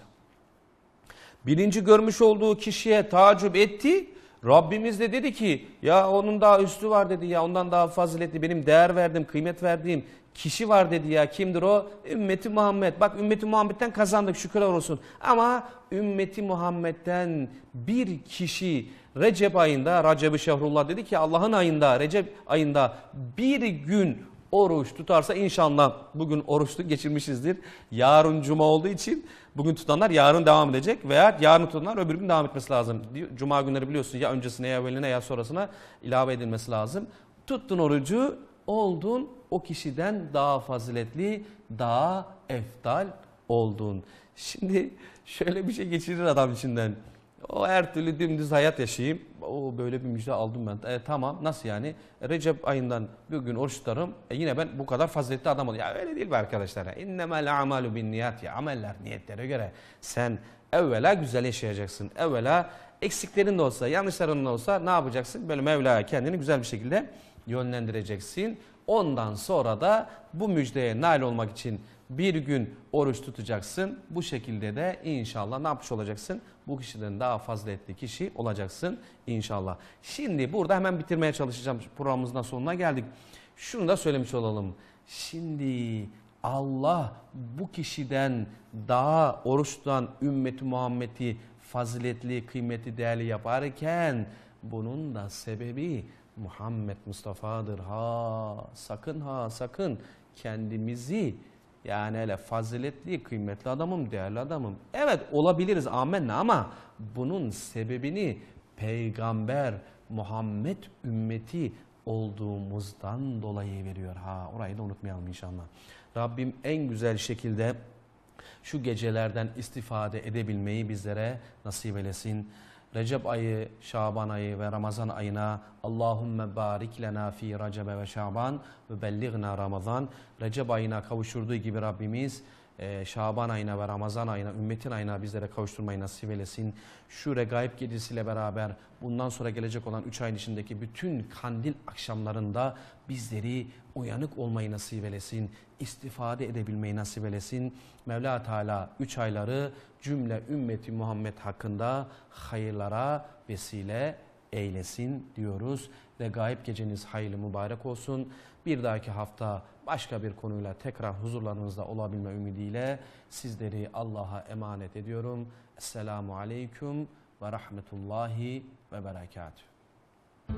Birinci görmüş olduğu kişiye tacip etti. Rabbimiz de dedi ki ya onun daha üstü var dedi ya ondan daha faziletli benim değer verdiğim kıymet verdiğim kişi var dedi ya kimdir o? Ümmeti Muhammed. Bak ümmeti Muhammed'den kazandık şükürler olsun. Ama ümmeti Muhammed'den bir kişi Recep ayında, Recep-i Şehrullah dedi ki Allah'ın ayında, Recep ayında bir gün oruç tutarsa inşallah bugün oruçlu geçirmişizdir. Yarın cuma olduğu için bugün tutanlar yarın devam edecek veya yarın tutanlar öbür gün devam etmesi lazım. Cuma günleri biliyorsun ya öncesine ya evveline ya sonrasına ilave edilmesi lazım. Tuttun orucu oldun o kişiden daha faziletli, daha eftal oldun. Şimdi şöyle bir şey geçirir adam içinden. O her türlü dümdüz hayat yaşayayım. O böyle bir müjde aldım ben. E, tamam nasıl yani? Recep ayından bir gün oruç tutarım. E, yine ben bu kadar faziletli adam oluyorum Ya öyle değil be arkadaşlar. İnnemel amalu bin niyat ya. Ameller niyetlere göre. Sen evvela güzel yaşayacaksın. Evvela eksiklerin de olsa, yanlışların da olsa ne yapacaksın? Böyle Mevla kendini güzel bir şekilde yönlendireceksin. Ondan sonra da bu müjdeye nail olmak için bir gün oruç tutacaksın. Bu şekilde de inşallah ne yapmış olacaksın? Bu kişiden daha fazla etli kişi olacaksın inşallah. Şimdi burada hemen bitirmeye çalışacağım. Programımızın sonuna geldik. Şunu da söylemiş olalım. Şimdi Allah bu kişiden daha oruçtan ümmeti Muhammed'i faziletli, kıymeti, değerli yaparken bunun da sebebi Muhammed Mustafa'dır. Ha sakın ha sakın kendimizi yani hele faziletli, kıymetli adamım, değerli adamım. Evet olabiliriz amenna ama bunun sebebini peygamber Muhammed ümmeti olduğumuzdan dolayı veriyor. Ha orayı da unutmayalım inşallah. Rabbim en güzel şekilde şu gecelerden istifade edebilmeyi bizlere nasip eylesin. Recep ayı, Şaban ayı ve Ramazan ayına Allahümme barik lena fi Recebe ve Şaban ve belligna Ramazan. Recep ayına kavuşurduğu gibi Rabbimiz ee, Şaban ayına ve Ramazan ayına, ümmetin ayına bizlere kavuşturmayı nasip eylesin. Şure gayb gecesiyle beraber bundan sonra gelecek olan 3 ayın içindeki bütün kandil akşamlarında bizleri uyanık olmayı nasip eylesin. İstifade edebilmeyi nasip eylesin. Mevla Teala 3 ayları cümle ümmeti Muhammed hakkında hayırlara vesile eylesin diyoruz ve gayip geceniz hayırlı mübarek olsun. Bir dahaki hafta başka bir konuyla tekrar huzurlarınızda olabilme ümidiyle sizleri Allah'a emanet ediyorum. Esselamu Aleyküm ve Rahmetullahi ve Berekatuhu.